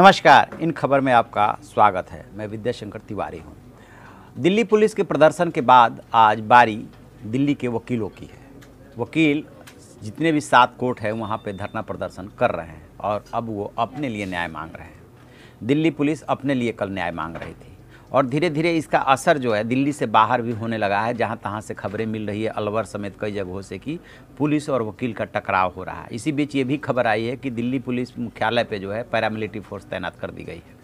नमस्कार इन खबर में आपका स्वागत है मैं विद्याशंकर तिवारी हूँ दिल्ली पुलिस के प्रदर्शन के बाद आज बारी दिल्ली के वकीलों की है वकील जितने भी सात कोर्ट है वहाँ पे धरना प्रदर्शन कर रहे हैं और अब वो अपने लिए न्याय मांग रहे हैं दिल्ली पुलिस अपने लिए कल न्याय मांग रही थी और धीरे धीरे इसका असर जो है दिल्ली से बाहर भी होने लगा है जहाँ तहाँ से खबरें मिल रही है अलवर समेत कई जगहों से कि पुलिस और वकील का टकराव हो रहा है इसी बीच ये भी खबर आई है कि दिल्ली पुलिस मुख्यालय पे जो है पैरामिलिट्री फोर्स तैनात कर दी गई है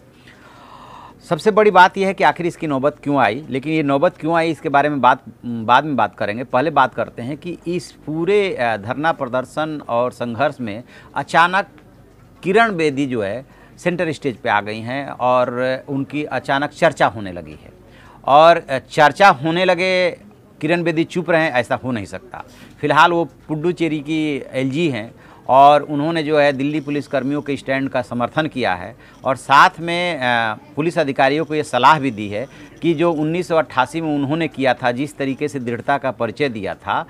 सबसे बड़ी बात यह है कि आखिर इसकी नौबत क्यों आई लेकिन ये नौबत क्यों आई इसके बारे में बात बाद में बात करेंगे पहले बात करते हैं कि इस पूरे धरना प्रदर्शन और संघर्ष में अचानक किरण बेदी जो है सेंटर स्टेज पे आ गई हैं और उनकी अचानक चर्चा होने लगी है और चर्चा होने लगे किरण बेदी चुप रहे ऐसा हो नहीं सकता फिलहाल वो पुडुचेरी की एलजी हैं और उन्होंने जो है दिल्ली पुलिस कर्मियों के स्टैंड का समर्थन किया है और साथ में पुलिस अधिकारियों को ये सलाह भी दी है कि जो उन्नीस में उन्होंने किया था जिस तरीके से दृढ़ता का परिचय दिया था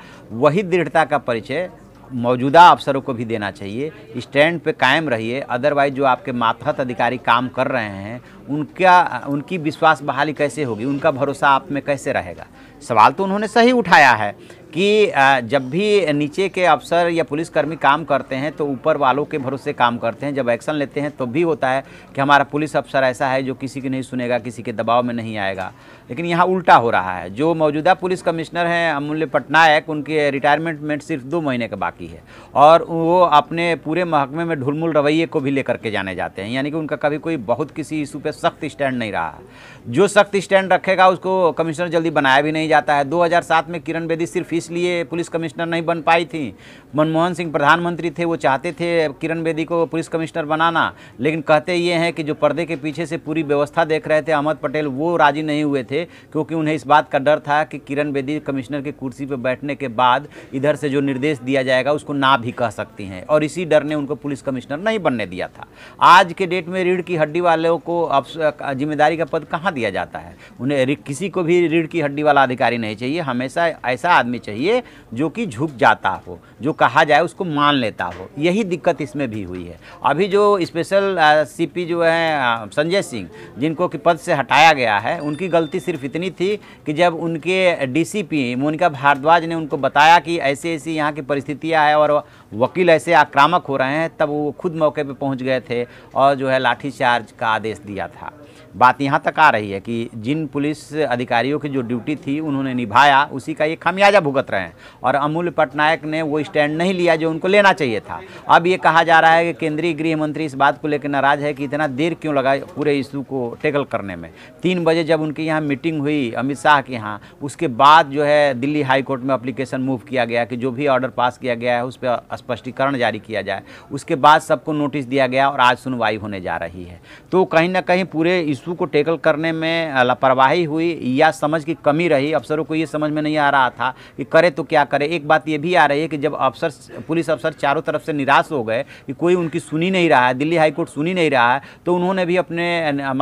वही दृढ़ता का परिचय मौजूदा अफसरों को भी देना चाहिए स्टैंड पे कायम रहिए अदरवाइज जो आपके मातहत अधिकारी काम कर रहे हैं उनका उनकी विश्वास बहाली कैसे होगी उनका भरोसा आप में कैसे रहेगा सवाल तो उन्होंने सही उठाया है कि जब भी नीचे के अफसर या पुलिसकर्मी काम करते हैं तो ऊपर वालों के भरोसे काम करते हैं जब एक्शन लेते हैं तब तो भी होता है कि हमारा पुलिस अफसर ऐसा है जो किसी की नहीं सुनेगा किसी के दबाव में नहीं आएगा लेकिन यहाँ उल्टा हो रहा है जो मौजूदा पुलिस कमिश्नर हैं अमूल्य पटनायक उनके रिटायरमेंट में सिर्फ दो महीने का बाकी है और वो अपने पूरे महकमे में ढुलमुल रवैये को भी लेकर के जाने जाते हैं यानी कि उनका कभी कोई बहुत किसी इशू पर सख्त स्टैंड नहीं रहा जो सख्त स्टैंड रखेगा उसको कमिश्नर जल्दी बनाया भी नहीं जाता है दो में किरण बेदी सिर्फ इसलिए पुलिस कमिश्नर नहीं बन पाई थी मनमोहन सिंह प्रधानमंत्री थे वो चाहते थे किरण बेदी को पुलिस कमिश्नर बनाना लेकिन कहते ये हैं कि जो पर्दे के पीछे से पूरी व्यवस्था देख रहे थे अहमद पटेल वो राज़ी नहीं हुए थे क्योंकि उन्हें इस बात का डर था कि किरण बेदी कमिश्नर की कुर्सी पर बैठने के बाद इधर से जो निर्देश दिया जाएगा उसको ना भी कह सकती हैं और इसी डर ने उनको पुलिस कमिश्नर नहीं बनने दिया था आज के डेट में रीढ़ की हड्डी वालों को अब जिम्मेदारी का पद कहाँ दिया जाता है उन्हें किसी को भी रीढ़ की हड्डी वाला अधिकारी नहीं चाहिए हमेशा ऐसा आदमी चाहिए चाहिए जो कि झुक जाता हो जो कहा जाए उसको मान लेता हो यही दिक्कत इसमें भी हुई है अभी जो स्पेशल सीपी जो है संजय सिंह जिनको कि पद से हटाया गया है उनकी गलती सिर्फ इतनी थी कि जब उनके डीसीपी मोनिका भारद्वाज ने उनको बताया कि ऐसी ऐसी यहाँ की परिस्थितियाँ है और वकील ऐसे आक्रामक हो रहे हैं तब वो खुद मौके पर पहुँच गए थे और जो है लाठीचार्ज का आदेश दिया था बात यहाँ तक आ रही है कि जिन पुलिस अधिकारियों की जो ड्यूटी थी उन्होंने निभाया उसी का ये खामियाजा भुगत रहे हैं और अमूल पटनायक ने वो स्टैंड नहीं लिया जो उनको लेना चाहिए था अब ये कहा जा रहा है कि केंद्रीय गृह मंत्री इस बात को लेकर नाराज है कि इतना देर क्यों लगा पूरे इशू को टेकल करने में तीन बजे जब उनके यहाँ मीटिंग हुई अमित शाह के यहाँ उसके बाद जो है दिल्ली हाईकोर्ट में अप्लीकेशन मूव किया गया कि जो भी ऑर्डर पास किया गया है उस पर स्पष्टीकरण जारी किया जाए उसके बाद सबको नोटिस दिया गया और आज सुनवाई होने जा रही है तो कहीं ना कहीं पूरे इशू को टेकल करने में लापरवाही हुई या समझ की कमी रही अफसरों को ये समझ में नहीं आ रहा था कि करे तो क्या करे एक बात ये भी आ रही है कि जब अफसर पुलिस अफसर चारों तरफ से निराश हो गए कि कोई उनकी सुनी नहीं रहा है दिल्ली हाईकोर्ट सुनी नहीं रहा है तो उन्होंने भी अपने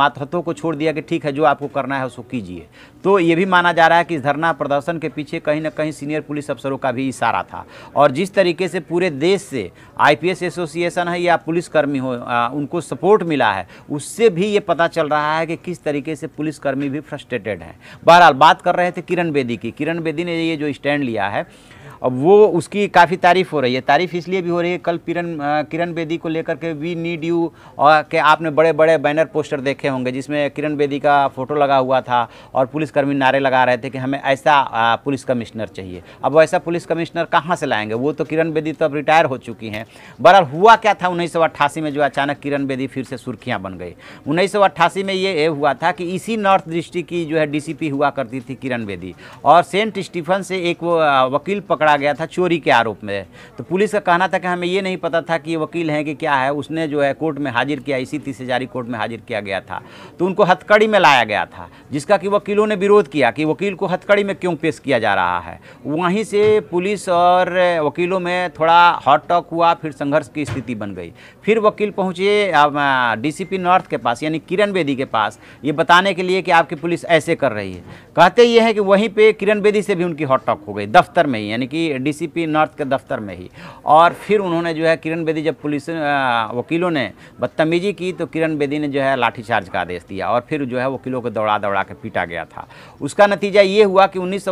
मातहतों को छोड़ दिया कि ठीक है जो आपको करना है उसको कीजिए तो ये भी माना जा रहा है कि इस धरना प्रदर्शन के पीछे कहीं ना कहीं सीनियर पुलिस अफसरों का भी इशारा था और जिस तरीके से पूरे देश से आईपीएस एसोसिएशन है या पुलिसकर्मी हो आ, उनको सपोर्ट मिला है उससे भी ये पता चल रहा है रहा है कि किस तरीके से पुलिसकर्मी भी फ्रस्ट्रेटेड हैं बहरहाल बात कर रहे थे किरण बेदी की किरण बेदी ने ये जो स्टैंड लिया है अब वो उसकी काफ़ी तारीफ़ हो रही है तारीफ़ इसलिए भी हो रही है कल किरण किरण बेदी को लेकर के वी नीड यू और के आपने बड़े बड़े बैनर पोस्टर देखे होंगे जिसमें किरण बेदी का फ़ोटो लगा हुआ था और पुलिसकर्मी नारे लगा रहे थे कि हमें ऐसा पुलिस कमिश्नर चाहिए अब वैसा पुलिस कमिश्नर कहाँ से लाएंगे वो तो किरण बेदी तो अब रिटायर हो चुकी हैं बरहाल हुआ क्या था उन्नीस में जो अचानक किरण बेदी फिर से सुर्खियाँ बन गई उन्नीस में ये हुआ था कि इसी नॉर्थ डिस्ट्रिक्ट की जो है डी हुआ करती थी किरण बेदी और सेंट स्टीफन से एक वो वकील पकड़ा पकड़ा गया था चोरी के आरोप में तो पुलिस का कहना था कि हमें ये नहीं पता था कि वकील हैं कि क्या है उसने जो है कोर्ट में हाजिर किया इसी तीस तीसरी कोर्ट में हाजिर किया गया था तो उनको हथकड़ी में लाया गया था जिसका कि वकीलों ने विरोध किया कि वकील को हथकड़ी में क्यों पेश किया जा रहा है वहीं से पुलिस और वकीलों में थोड़ा हॉट टॉक हुआ फिर संघर्ष की स्थिति बन गई फिर वकील पहुँचे डीसीपी नॉर्थ के पास यानी किरण बेदी के पास ये बताने के लिए कि आपकी पुलिस ऐसे कर रही है कहते ये हैं कि वहीं पर किरण बेदी से भी उनकी हॉट टॉक हो गई दफ्तर में ही यानी कि कि डीसीपी नॉर्थ के दफ्तर में ही और फिर उन्होंने जो है किरण बेदी जब पुलिस वकीलों ने बदतमीजी की तो किरण बेदी ने जो है लाठीचार्ज का आदेश दिया और फिर जो है वकीलों को दौड़ा दौड़ा के पीटा गया था उसका नतीजा ये हुआ कि उन्नीस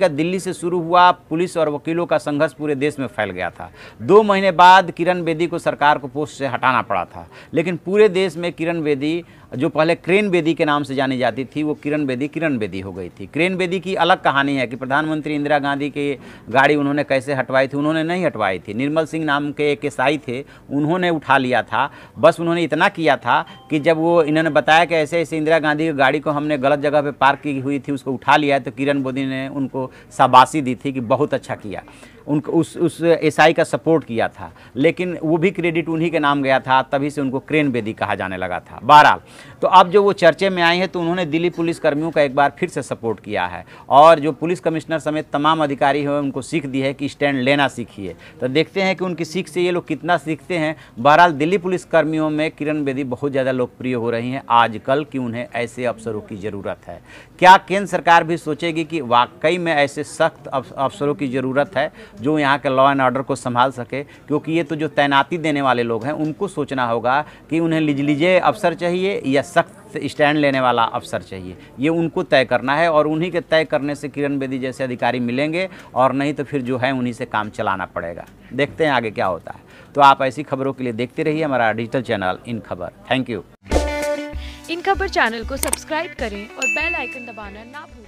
का दिल्ली से शुरू हुआ पुलिस और वकीलों का संघर्ष पूरे देश में फैल गया था दो महीने बाद किरण बेदी को सरकार को पोस्ट से हटाना पड़ा था लेकिन पूरे देश में किरण बेदी जो पहले क्रेन बेदी के नाम से जानी जाती थी वो किरण बेदी किरण बेदी हो गई थी क्रेन बेदी की अलग कहानी है कि प्रधानमंत्री इंदिरा गांधी के गाड़ी गाड़ी उन्होंने कैसे हटवाई थी उन्होंने नहीं हटवाई थी निर्मल सिंह नाम के एक ईसाई थे उन्होंने उठा लिया था बस उन्होंने इतना किया था कि जब वो इन्होंने बताया कि ऐसे ऐसे इंदिरा गांधी की गाड़ी को हमने गलत जगह पर पार्क की हुई थी उसको उठा लिया तो किरण मोदी ने उनको शाबाशी दी थी कि बहुत अच्छा किया उन उस उस एसआई का सपोर्ट किया था लेकिन वो भी क्रेडिट उन्हीं के नाम गया था तभी से उनको क्रेन बेदी कहा जाने लगा था बहरहाल तो अब जो वो चर्चे में आई हैं तो उन्होंने दिल्ली पुलिस कर्मियों का एक बार फिर से सपोर्ट किया है और जो पुलिस कमिश्नर समेत तमाम अधिकारी हैं उनको सीख दी है कि स्टैंड लेना सीखिए तो देखते हैं कि उनकी सीख से ये लोग कितना सीखते हैं बहरहाल दिल्ली पुलिस कर्मियों में किरण बेदी बहुत ज़्यादा लोकप्रिय हो रही हैं आजकल कि उन्हें ऐसे अफसरों की ज़रूरत है क्या केंद्र सरकार भी सोचेगी कि वाकई में ऐसे सख्त अफसरों की ज़रूरत है जो यहाँ के लॉ एंड ऑर्डर को संभाल सके क्योंकि ये तो जो तैनाती देने वाले लोग हैं उनको सोचना होगा कि उन्हें लीज लीजिए अफसर चाहिए या सख्त स्टैंड लेने वाला अफसर चाहिए ये उनको तय करना है और उन्हीं के तय करने से किरण बेदी जैसे अधिकारी मिलेंगे और नहीं तो फिर जो है उन्हीं से काम चलाना पड़ेगा देखते हैं आगे क्या होता है तो आप ऐसी खबरों के लिए देखते रहिए हमारा डिजिटल चैनल इन खबर थैंक यू इन खबर चैनल को सब्सक्राइब करें और बेल आइकन दबाना ना भूलें